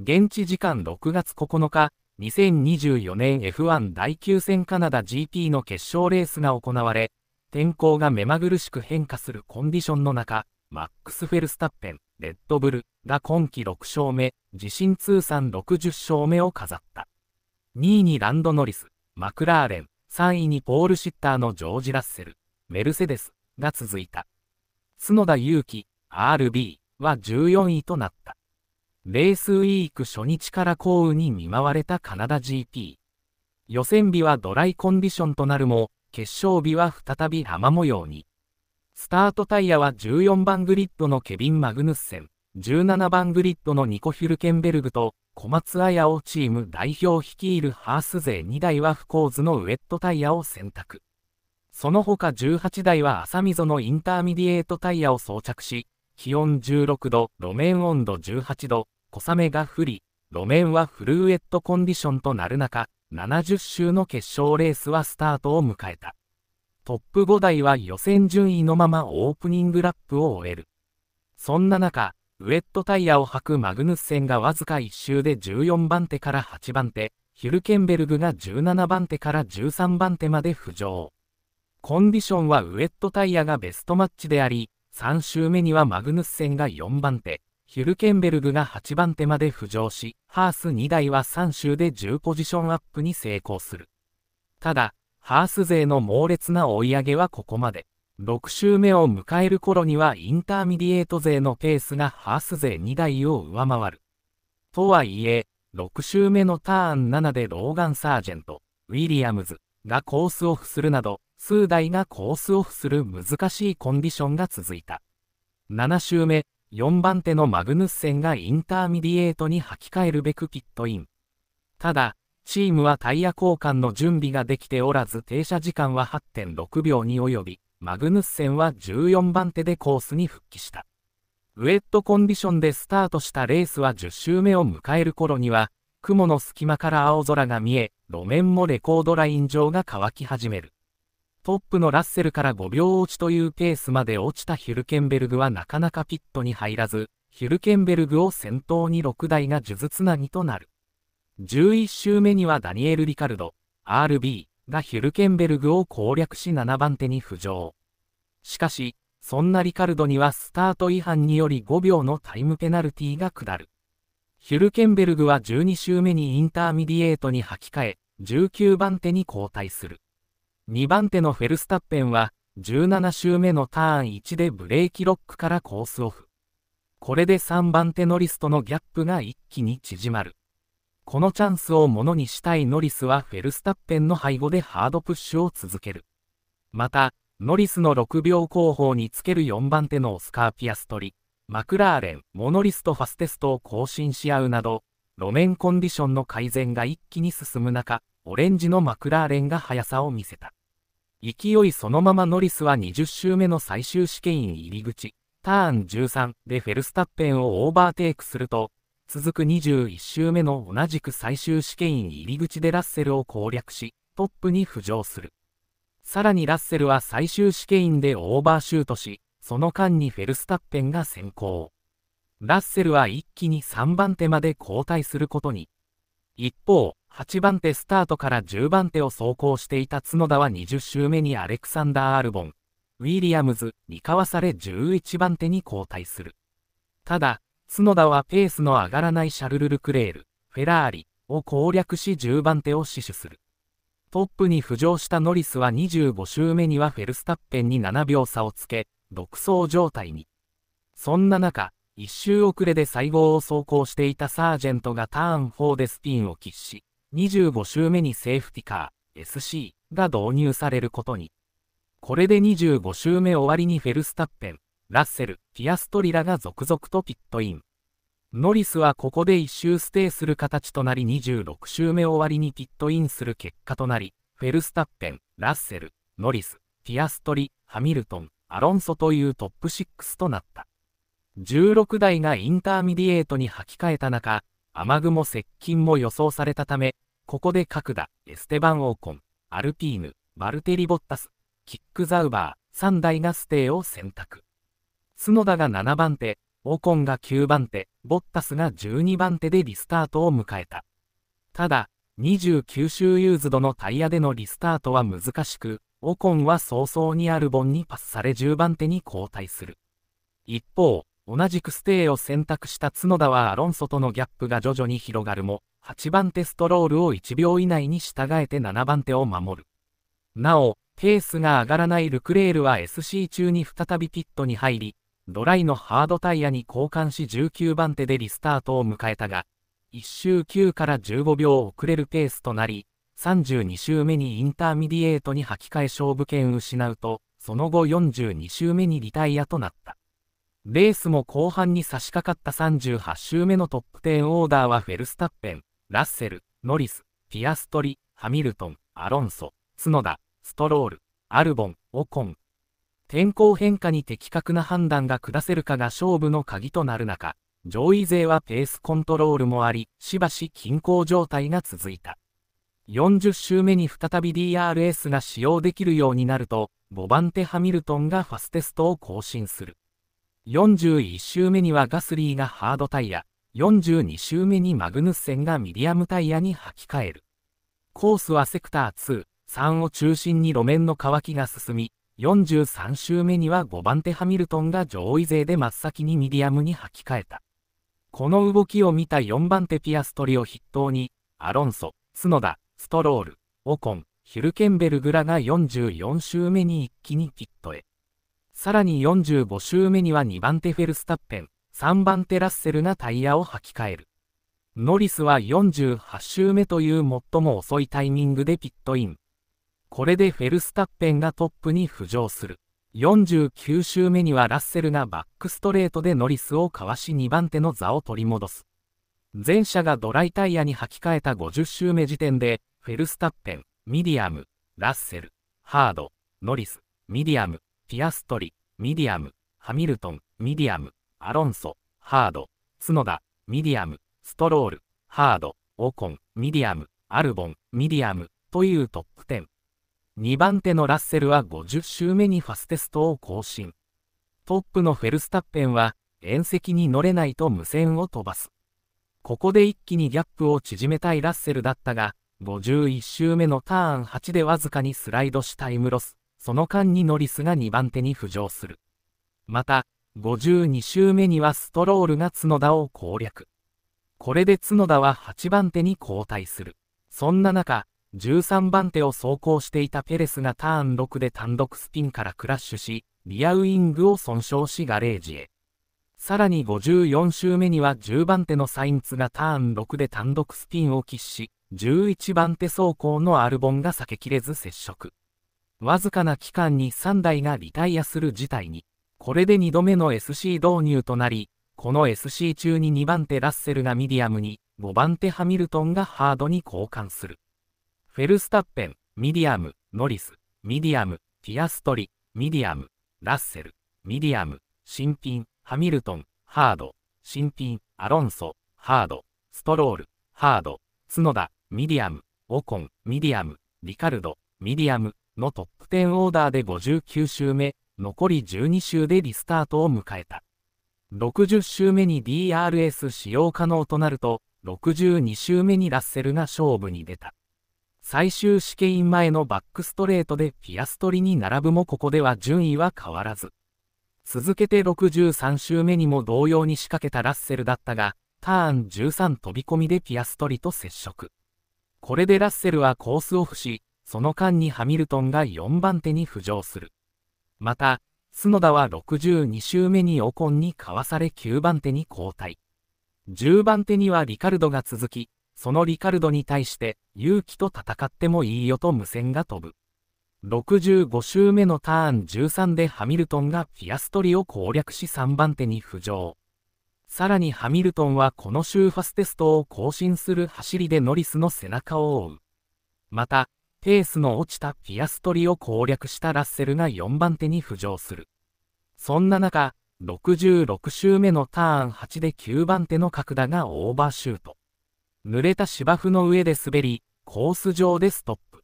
現地時間6月9日、2024年 F1 第9戦カナダ GP の決勝レースが行われ、天候が目まぐるしく変化するコンディションの中、マックス・フェルスタッペン、レッドブルが今季6勝目、自身通算60勝目を飾った。2位にランド・ノリス、マクラーレン、3位にポール・シッターのジョージ・ラッセル、メルセデスが続いた。角田祐希、RB は14位となった。レースウィーク初日から降雨に見舞われたカナダ GP。予選日はドライコンディションとなるも、決勝日は再び雨模様に。スタートタイヤは14番グリッドのケビン・マグヌッセン、17番グリッドのニコ・ヒュルケンベルグと、小松綾をチーム代表率いるハース勢2台は不構図のウェットタイヤを選択。その他18台は朝溝のインターミディエートタイヤを装着し、気温16度、路面温度18度、小雨が降り、路面はフルウェットコンディションとなる中、70周の決勝レースはスタートを迎えた。トップ5台は予選順位のままオープニングラップを終える。そんな中、ウェットタイヤを履くマグヌッセンがわずか1周で14番手から8番手、ヒルケンベルグが17番手から13番手まで浮上。コンディションはウェットタイヤがベストマッチであり、3周目にはマグヌッセンが4番手、ヒュルケンベルグが8番手まで浮上し、ハース2台は3周で10ポジションアップに成功する。ただ、ハース勢の猛烈な追い上げはここまで。6周目を迎える頃にはインターミディエート勢のペースがハース勢2台を上回る。とはいえ、6周目のターン7でローガン・サージェント、ウィリアムズがコースオフするなど、数台がコースオフする難しいコンディションが続いた。7周目、4番手のマグヌッセンがインターミディエートに履き替えるべくピットイン。ただ、チームはタイヤ交換の準備ができておらず停車時間は8.6秒に及び、マグヌッセンは14番手でコースに復帰した。ウェットコンディションでスタートしたレースは10周目を迎える頃には、雲の隙間から青空が見え、路面もレコードライン上が乾き始める。トップのラッセルから5秒落ちというペースまで落ちたヒュルケンベルグはなかなかピットに入らず、ヒュルケンベルグを先頭に6台が数珠つなぎとなる。11周目にはダニエル・リカルド、RB がヒュルケンベルグを攻略し7番手に浮上。しかし、そんなリカルドにはスタート違反により5秒のタイムペナルティが下る。ヒュルケンベルグは12周目にインターミディエートに履き替え、19番手に交代する。2番手のフェルスタッペンは、17周目のターン1でブレーキロックからコースオフ。これで3番手ノリスとのギャップが一気に縮まる。このチャンスをものにしたいノリスはフェルスタッペンの背後でハードプッシュを続ける。また、ノリスの6秒後方につける4番手のオスカー・ピアストリ、マクラーレン、モノリスとファステストを更新し合うなど、路面コンディションの改善が一気に進む中、オレンジのマクラーレンが速さを見せた。勢いそのままノリスは20周目の最終試験員入り口、ターン13でフェルスタッペンをオーバーテイクすると、続く21周目の同じく最終試験員入り口でラッセルを攻略し、トップに浮上する。さらにラッセルは最終試験員でオーバーシュートし、その間にフェルスタッペンが先行。ラッセルは一気に3番手まで後退することに。一方、8番手スタートから10番手を走行していた角田は20周目にアレクサンダー・アルボン、ウィリアムズにかわされ11番手に交代する。ただ、角田はペースの上がらないシャルル・ルクレール、フェラーリを攻略し10番手を死守する。トップに浮上したノリスは25周目にはフェルスタッペンに7秒差をつけ、独走状態に。そんな中、1周遅れで最後を走行していたサージェントがターン4でスピンを喫し、25週目にセーフティカー SC が導入されることに。これで25週目終わりにフェルスタッペン、ラッセル、ピアストリラが続々とピットイン。ノリスはここで1周ステイする形となり26周目終わりにピットインする結果となり、フェルスタッペン、ラッセル、ノリス、ピアストリ、ハミルトン、アロンソというトップ6となった。16台がインターミディエートに履き替えた中、雨雲接近も予想されたため、ここで角田、エステバン・オーコン、アルピーヌ、バルテリ・ボッタス、キック・ザウバー、3台がステイを選択。角田が7番手、オコンが9番手、ボッタスが12番手でリスタートを迎えた。ただ、29周ユーズドのタイヤでのリスタートは難しく、オコンは早々にアルボンにパスされ10番手に交代する。一方、同じくステイを選択した角田はアロンソとのギャップが徐々に広がるも、8番手ストロールを1秒以内に従えて7番手を守る。なお、ペースが上がらないルクレールは SC 中に再びピットに入り、ドライのハードタイヤに交換し19番手でリスタートを迎えたが、1周9から15秒遅れるペースとなり、32周目にインターミディエートに履き替え勝負権を失うと、その後42周目にリタイアとなった。レースも後半に差し掛かった38周目のトップ10オーダーはフェルスタッペン、ラッセル、ノリス、ピアストリ、ハミルトン、アロンソ、角田、ストロール、アルボン、オコン。天候変化に的確な判断が下せるかが勝負の鍵となる中、上位勢はペースコントロールもあり、しばし均衡状態が続いた。40周目に再び DRS が使用できるようになると、5番手ハミルトンがファステストを更新する。41周目にはガスリーがハードタイヤ、42周目にマグヌッセンがミディアムタイヤに履き替える。コースはセクター2、3を中心に路面の乾きが進み、43周目には5番手ハミルトンが上位勢で真っ先にミディアムに履き替えた。この動きを見た4番手ピアストリを筆頭に、アロンソ、角田、ストロール、オコン、ヒルケンベルグラが44周目に一気にピットへ。さらに45周目には2番手フェルスタッペン、3番手ラッセルがタイヤを履き替える。ノリスは48周目という最も遅いタイミングでピットイン。これでフェルスタッペンがトップに浮上する。49周目にはラッセルがバックストレートでノリスをかわし2番手の座を取り戻す。前者がドライタイヤに履き替えた50周目時点で、フェルスタッペン、ミディアム、ラッセル、ハード、ノリス、ミディアム、ピアストリ、ミディアム、ハミルトン、ミディアム、アロンソ、ハード、角田、ミディアム、ストロール、ハード、オコン、ミディアム、アルボン、ミディアムというトップ10。2番手のラッセルは50周目にファステストを更新。トップのフェルスタッペンは、縁石に乗れないと無線を飛ばす。ここで一気にギャップを縮めたいラッセルだったが、51周目のターン8でわずかにスライドしタイムロス。その間にノリスが2番手に浮上する。また、52周目にはストロールが角田を攻略。これで角田は8番手に後退する。そんな中、13番手を走行していたペレスがターン6で単独スピンからクラッシュし、リアウイングを損傷しガレージへ。さらに54周目には10番手のサインツがターン6で単独スピンを喫し、11番手走行のアルボンが避けきれず接触。わずかな期間に3台がリタイアする事態に、これで2度目の SC 導入となり、この SC 中に2番手ラッセルがミディアムに、5番手ハミルトンがハードに交換する。フェルスタッペン、ミディアム、ノリス、ミディアム、ティアストリ、ミディアム、ラッセル、ミディアム、新品、ハミルトン、ハード、新品、アロンソ、ハード、ストロール、ハード、角田、ミディアム、オコン、ミディアム、リカルド、ミディアム、のトップ10オーダーで59周目、残り12周でリスタートを迎えた。60周目に DRS 使用可能となると、62周目にラッセルが勝負に出た。最終試験員前のバックストレートでピアストリに並ぶもここでは順位は変わらず。続けて63周目にも同様に仕掛けたラッセルだったが、ターン13飛び込みでピアストリと接触。これでラッセルはコースオフし、その間にハミルトンが4番手に浮上する。また、角田は62周目にオコンにかわされ9番手に交代。10番手にはリカルドが続き、そのリカルドに対して勇気と戦ってもいいよと無線が飛ぶ。65周目のターン13でハミルトンがピアストリを攻略し3番手に浮上。さらにハミルトンはこの週ファステストを更新する走りでノリスの背中を追う。また、ペースの落ちたピアストリを攻略したラッセルが4番手に浮上する。そんな中、66周目のターン8で9番手の角田がオーバーシュート。濡れた芝生の上で滑り、コース上でストップ。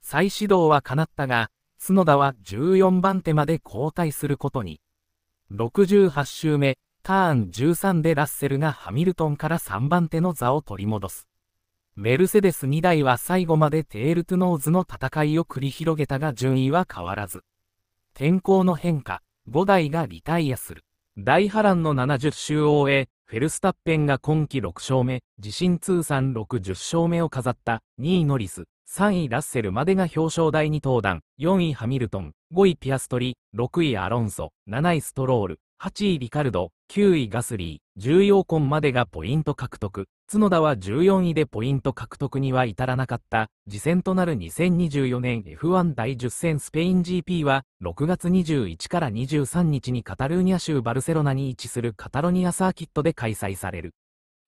再始動はかなったが、角田は14番手まで交代することに。68周目、ターン13でラッセルがハミルトンから3番手の座を取り戻す。メルセデス2台は最後までテールトゥノーズの戦いを繰り広げたが順位は変わらず。天候の変化、5台がリタイアする。大波乱の70周を終え、フェルスタッペンが今季6勝目、自身通算60勝目を飾った2位ノリス、3位ラッセルまでが表彰台に登壇、4位ハミルトン、5位ピアストリ、6位アロンソ、7位ストロール、8位リカルド、9位ガスリー、重コンまでがポイント獲得。角田は14位でポイント獲得には至らなかった。次戦となる2024年 F1 第10戦スペイン GP は、6月21から23日にカタルーニャ州バルセロナに位置するカタロニアサーキットで開催される。